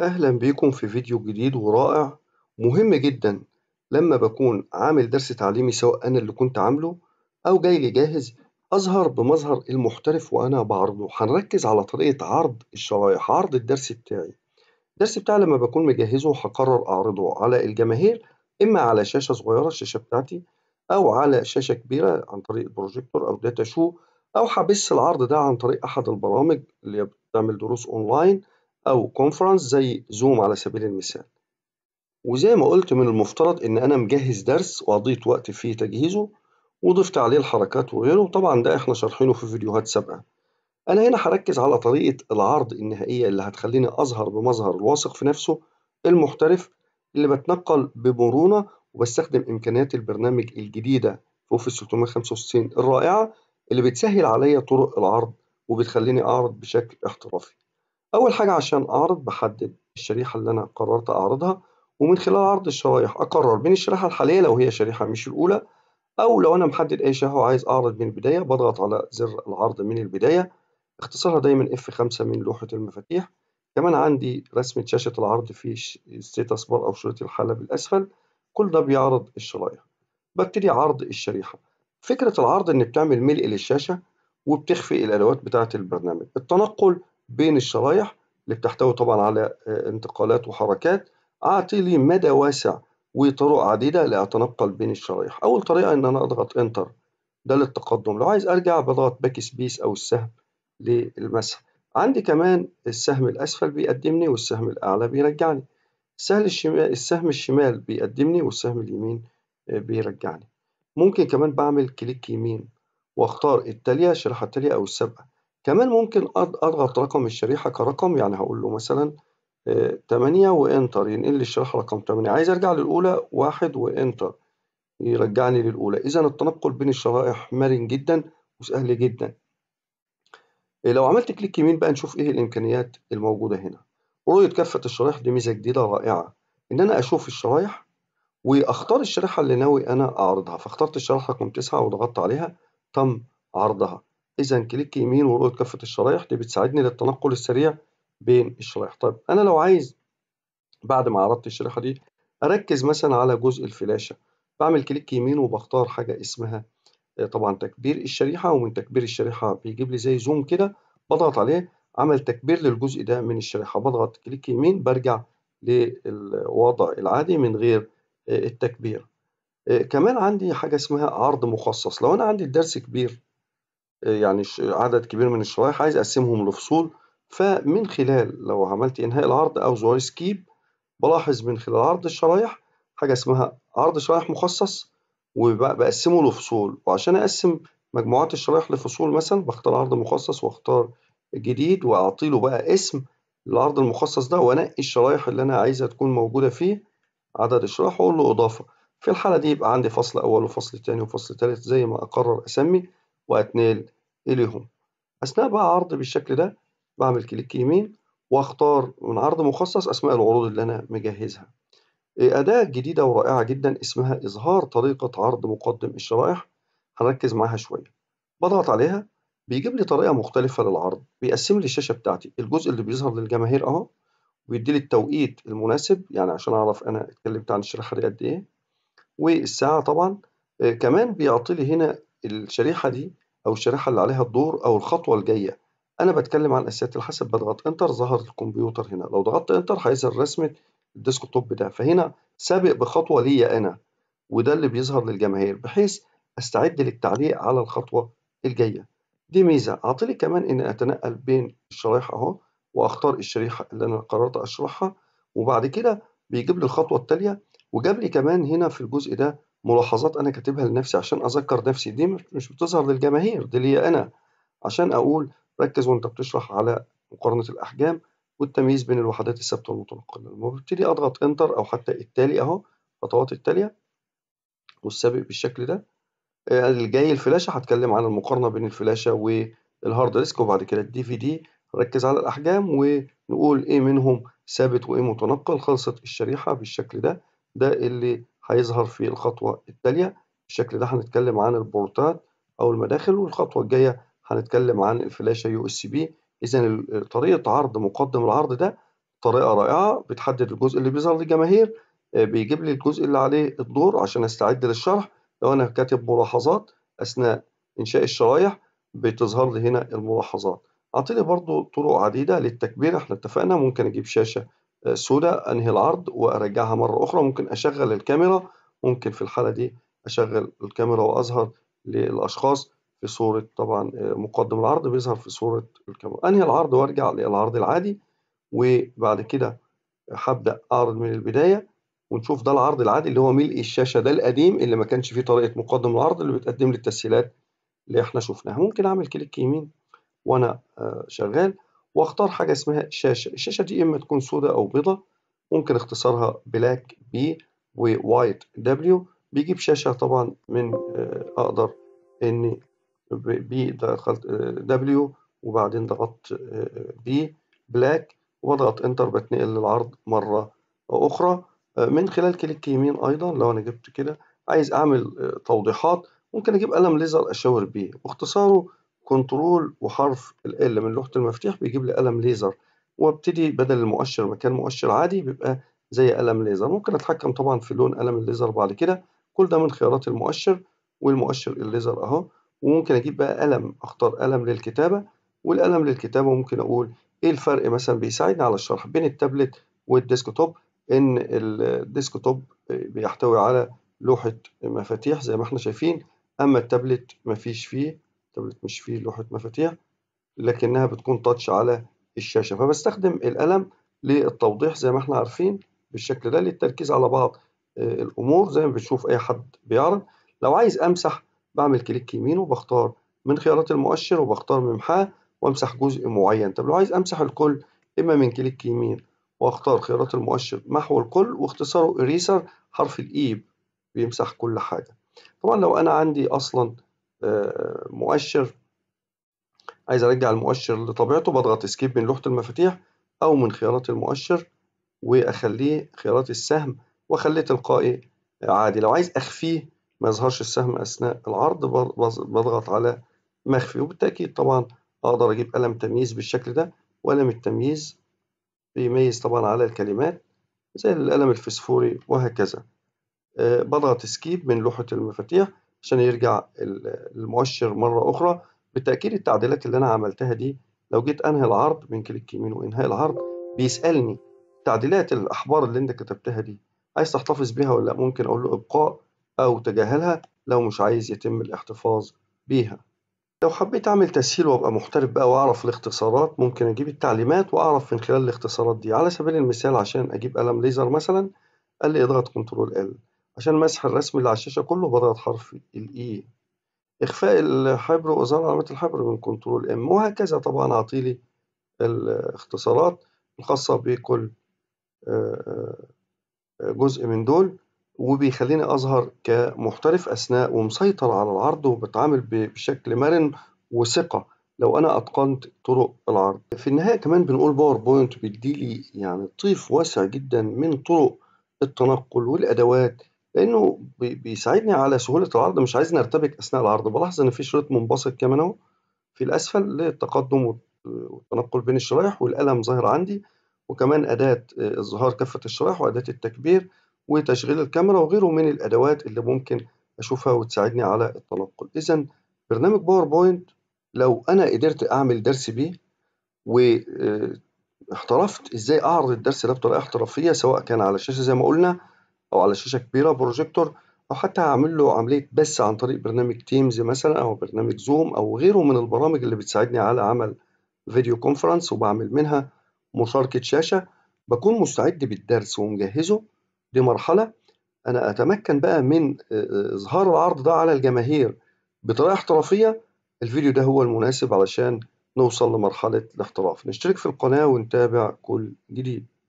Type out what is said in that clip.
أهلا بيكم في فيديو جديد ورائع مهم جدا لما بكون عامل درس تعليمي سواء أنا اللي كنت عامله أو جاي لي جاهز أظهر بمظهر المحترف وأنا بعرضه هنركز على طريقة عرض الشرايح عرض الدرس بتاعي الدرس بتاعي لما بكون مجهزه هقرر أعرضه على الجماهير إما على شاشة صغيرة الشاشة بتاعتي أو على شاشة كبيرة عن طريق بروجيكتور أو داتا شو أو حبس العرض ده عن طريق أحد البرامج اللي بتعمل دروس أونلاين أو كونفرنس زي زوم على سبيل المثال وزي ما قلت من المفترض إن أنا مجهز درس وقضيت وقت في تجهيزه وضفت عليه الحركات وغيره طبعا ده إحنا شارحينه في فيديوهات سابقة أنا هنا هركز على طريقة العرض النهائية اللي هتخليني أظهر بمظهر الواثق في نفسه المحترف اللي بتنقل بمرونة وبستخدم إمكانيات البرنامج الجديدة في أوفيس 365 الرائعة اللي بتسهل عليا طرق العرض وبتخليني أعرض بشكل احترافي أول حاجة عشان أعرض بحدد الشريحة اللي أنا قررت أعرضها ومن خلال عرض الشرايح أقرر بين الشريحة الحالية لو هي شريحة مش الأولى أو لو أنا محدد أي شريحة وعايز أعرض من البداية بضغط على زر العرض من البداية اختصارها دايما F5 من لوحة المفاتيح كمان عندي رسمة شاشة العرض في ستاتس بار أو شريط الحالة بالأسفل كل ده بيعرض الشرايح ببتدي عرض الشريحة فكرة العرض إن بتعمل ملء للشاشة وبتخفي الأدوات بتاعة البرنامج التنقل بين الشرايح اللي بتحتوي طبعا على آه، انتقالات وحركات أعطي لي مدى واسع وطرق عديدة لأتنقل بين الشرايح أول طريقة إن أنا أضغط إنتر ده للتقدم لو عايز أرجع بضغط باك سبيس أو السهم للمسح عندي كمان السهم الأسفل بيقدمني والسهم الأعلى بيرجعني سهل الشمال السهم الشمال بيقدمني والسهم اليمين آه، بيرجعني ممكن كمان بعمل كليك يمين واختار التالية الشريحة التالية أو السابقة كمان ممكن أضغط رقم الشريحة كرقم يعني هقول له مثلا آه، تمانية وإنتر ينقل لي الشريحة رقم تمانية عايز أرجع للأولى واحد وإنتر يرجعني للأولى إذا التنقل بين الشرائح مرن جدا وسهل جدا آه، لو عملت كليك يمين بقى نشوف إيه الإمكانيات الموجودة هنا رؤية كافة الشرايح دي ميزة جديدة رائعة إن أنا أشوف الشرايح واختار الشريحة اللي ناوي انا اعرضها فاخترت الشريحة رقم 9 وضغطت عليها تم عرضها إذا كليك يمين ورؤية كافة الشرايح دي بتساعدني للتنقل السريع بين الشرايح طيب أنا لو عايز بعد ما عرضت الشريحة دي أركز مثلا على جزء الفلاشة بعمل كليك يمين وبختار حاجة اسمها آه، طبعا تكبير الشريحة ومن تكبير الشريحة بيجيب لي زي زوم كده بضغط عليه عمل تكبير للجزء ده من الشريحة بضغط كليك يمين برجع للوضع العادي من غير آه، التكبير آه، كمان عندي حاجة اسمها عرض مخصص لو أنا عندي الدرس كبير يعني عدد كبير من الشرايح عايز اقسمهم لفصول فمن خلال لو عملت انهاء العرض او زوار سكيب بلاحظ من خلال عرض الشرايح حاجه اسمها عرض شرايح مخصص وبقسمه لفصول وعشان اقسم مجموعات الشرايح لفصول مثلا بختار عرض مخصص واختار جديد واعطيله بقى اسم العرض المخصص ده وانقي الشرايح اللي انا عايزها تكون موجوده فيه عدد الشرايح واقول له اضافه في الحاله دي يبقى عندي فصل اول وفصل ثاني وفصل ثالث زي ما اقرر اسمي وأتنقل إليهم أثناء بقى عرض بالشكل ده بعمل كليك يمين واختار من عرض مخصص اسماء العروض اللي انا مجهزها اداة جديدة ورائعة جدا اسمها اظهار طريقة عرض مقدم الشرائح هنركز معاها شوية بضغط عليها بيجيب لي طريقة مختلفة للعرض بيقسم لي الشاشة بتاعتي الجزء اللي بيظهر للجماهير اهو ويدي لي التوقيت المناسب يعني عشان اعرف انا اتكلمت عن الشريحة دي قد ايه والساعة طبعا آه، كمان بيعطي لي هنا الشريحة دي أو الشريحة اللي عليها الدور أو الخطوة الجاية أنا بتكلم عن أساسيات الحاسب بضغط إنتر ظهر الكمبيوتر هنا لو ضغطت إنتر هيظهر رسمة الديسك توب ده فهنا سابق بخطوة ليا أنا وده اللي بيظهر للجماهير بحيث أستعد للتعليق على الخطوة الجاية دي ميزة أعطيني كمان إن أتنقل بين الشرايح أهو وأختار الشريحة اللي أنا قررت أشرحها وبعد كده بيجيب لي الخطوة التالية وجاب لي كمان هنا في الجزء ده ملاحظات أنا كاتبها لنفسي عشان أذكر نفسي دي مش بتظهر للجماهير دي ليا أنا عشان أقول ركز وأنت بتشرح على مقارنة الأحجام والتمييز بين الوحدات الثابتة والمتنقلة لما ببتدي أضغط إنتر أو حتى التالي أهو الخطوات التالية والسابق بالشكل ده آه، الجاي الفلاشة هتكلم عن المقارنة بين الفلاشة والهارد ديسك وبعد كده الدي في دي ركز على الأحجام ونقول إيه منهم ثابت وإيه متنقل خلصت الشريحة بالشكل ده ده اللي هيظهر في الخطوة التالية بالشكل ده هنتكلم عن البورتات أو المداخل والخطوة الجاية هنتكلم عن الفلاشة يو اس بي إذا طريقة عرض مقدم العرض ده طريقة رائعة بتحدد الجزء اللي بيظهر للجماهير آه، بيجيب لي الجزء اللي عليه الدور عشان أستعد للشرح لو أنا كاتب ملاحظات أثناء إنشاء الشرايح بتظهر لي هنا الملاحظات أعطيني برضو طرق عديدة للتكبير احنا اتفقنا ممكن أجيب شاشة سوداء انهي العرض وارجعها مرة اخرى ممكن اشغل الكاميرا ممكن في الحالة دي اشغل الكاميرا واظهر للاشخاص في صورة طبعا آه، مقدم العرض بيظهر في صورة الكاميرا انهي العرض وارجع للعرض العادي وبعد كده هبدأ اعرض من البداية ونشوف ده العرض العادي اللي هو ملء الشاشة ده القديم اللي ما كانش فيه طريقة مقدم العرض اللي بتقدم لي التسهيلات اللي احنا شفناها ممكن اعمل كليك يمين وانا آه، شغال واختار حاجة اسمها شاشة الشاشة دي إما تكون سوداء أو بيضة ممكن اختصارها بلاك بي ووايت دبليو بيجيب شاشة طبعا من آه، أقدر إن بي دخلت دبليو آه، وبعدين ضغطت بي بلاك واضغط انتر بتنقل للعرض مرة أخرى آه، من خلال كليك يمين أيضا لو أنا جبت كده عايز أعمل توضيحات ممكن أجيب قلم ليزر أشاور بيه واختصاره كنترول وحرف ال من لوحة المفاتيح بيجيب لي قلم ليزر وابتدي بدل المؤشر مكان مؤشر عادي بيبقى زي قلم ليزر ممكن اتحكم طبعا في لون قلم الليزر بعد كده كل ده من خيارات المؤشر والمؤشر الليزر اهو وممكن اجيب بقى قلم اختار قلم للكتابة والقلم للكتابة ممكن اقول ايه الفرق مثلا بيساعدني على الشرح بين التابلت والديسكتوب ان الديسكتوب بيحتوي على لوحة مفاتيح زي ما احنا شايفين اما التابلت مفيش فيه تابلت مش فيه لوحة مفاتيح لكنها بتكون تاتش على الشاشة فبستخدم القلم للتوضيح زي ما احنا عارفين بالشكل ده للتركيز على بعض آه، الأمور زي ما بتشوف أي حد بيعرض لو عايز أمسح بعمل كليك يمين وبختار من خيارات المؤشر وبختار ممحاه وامسح جزء معين طب لو عايز امسح الكل اما من كليك يمين واختار خيارات المؤشر محو الكل واختصاره اريسر حرف الايب e بيمسح كل حاجه طبعا لو انا عندي اصلا آه، مؤشر عايز ارجع المؤشر لطبيعته بضغط اسكيب من لوحة المفاتيح او من خيارات المؤشر واخليه خيارات السهم واخليه تلقائي عادي لو عايز اخفيه ما يظهرش السهم اثناء العرض بضغط على مخفي وبالتاكيد طبعا اقدر اجيب قلم تمييز بالشكل ده وقلم التمييز بيميز طبعا على الكلمات زي القلم الفسفوري وهكذا أه بضغط سكيب من لوحة المفاتيح عشان يرجع المؤشر مرة أخرى بالتأكيد التعديلات اللي أنا عملتها دي لو جيت أنهي العرض من كليك يمين وإنهاء العرض بيسألني تعديلات الأحبار اللي أنت كتبتها دي عايز تحتفظ بيها ولا ممكن أقول له إبقاء أو تجاهلها لو مش عايز يتم الاحتفاظ بيها لو حبيت أعمل تسهيل وأبقى محترف بقى وأعرف الاختصارات ممكن أجيب التعليمات وأعرف من خلال الاختصارات دي على سبيل المثال عشان أجيب قلم ليزر مثلا قال لي اضغط كنترول ال عشان مسح الرسم اللي على الشاشة كله بضغط حرف الـ E إخفاء الحبر وإظهار علامة الحبر من كنترول إم وهكذا طبعا أعطيلي الاختصارات الخاصة بكل آه، آه، جزء من دول وبيخليني أظهر كمحترف أثناء ومسيطر على العرض وبتعامل بشكل مرن وثقة لو أنا أتقنت طرق العرض في النهاية كمان بنقول باوربوينت بيديلي يعني طيف واسع جدا من طرق التنقل والأدوات لانه بيساعدني على سهوله العرض مش عايز ارتبك اثناء العرض بلاحظ ان في شريط منبسط كمان اهو في الاسفل للتقدم والتنقل بين الشرايح والالم ظاهر عندي وكمان اداه آه، اظهار كفه الشرايح واداه التكبير وتشغيل الكاميرا وغيره من الادوات اللي ممكن اشوفها وتساعدني على التنقل اذا برنامج باوربوينت لو انا قدرت اعمل درس بيه واحترفت آه، ازاي اعرض الدرس ده بطريقه احترافيه سواء كان على الشاشه زي ما قلنا او على شاشه كبيره بروجيكتور او حتى هعمل له عمليه بث عن طريق برنامج تيمز مثلا او برنامج زوم او غيره من البرامج اللي بتساعدني على عمل فيديو كونفرنس وبعمل منها مشاركه شاشه بكون مستعد بالدرس ومجهزه دي مرحله انا اتمكن بقى من آه، آه، اظهار العرض ده على الجماهير بطريقه احترافيه الفيديو ده هو المناسب علشان نوصل لمرحله الاحتراف نشترك في القناه ونتابع كل جديد